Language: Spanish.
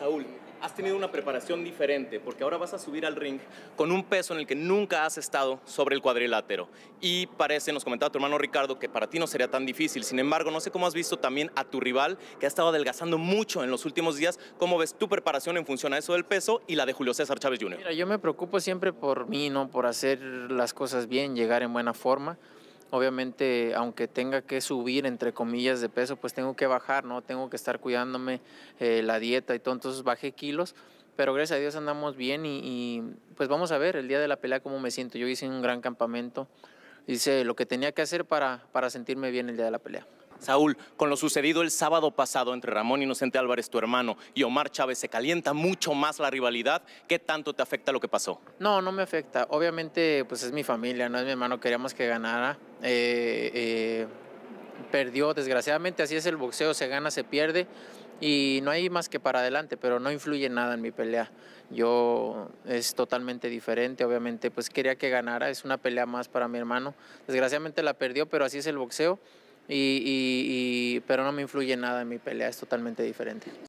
Saúl, has tenido una preparación diferente porque ahora vas a subir al ring con un peso en el que nunca has estado sobre el cuadrilátero. Y parece, nos comentaba tu hermano Ricardo, que para ti no sería tan difícil. Sin embargo, no sé cómo has visto también a tu rival que ha estado adelgazando mucho en los últimos días. ¿Cómo ves tu preparación en función a eso del peso y la de Julio César Chávez Jr.? Mira, yo me preocupo siempre por mí, ¿no? por hacer las cosas bien, llegar en buena forma obviamente, aunque tenga que subir, entre comillas, de peso, pues tengo que bajar, ¿no? Tengo que estar cuidándome eh, la dieta y todo, entonces bajé kilos, pero gracias a Dios andamos bien y, pues vamos a ver el día de la pelea cómo me siento. Yo hice un gran campamento, hice lo que tenía que hacer para, para sentirme bien el día de la pelea. Saúl, con lo sucedido el sábado pasado entre Ramón Inocente Álvarez, tu hermano, y Omar Chávez, ¿se calienta mucho más la rivalidad? ¿Qué tanto te afecta lo que pasó? No, no me afecta. Obviamente, pues es mi familia, no es mi hermano, queríamos que ganara. Eh, eh, perdió, desgraciadamente, así es el boxeo, se gana, se pierde. Y no hay más que para adelante, pero no influye nada en mi pelea. Yo es totalmente diferente, obviamente, pues quería que ganara, es una pelea más para mi hermano. Desgraciadamente la perdió, pero así es el boxeo y, pero no me influye nada en mi pelea, es totalmente diferente.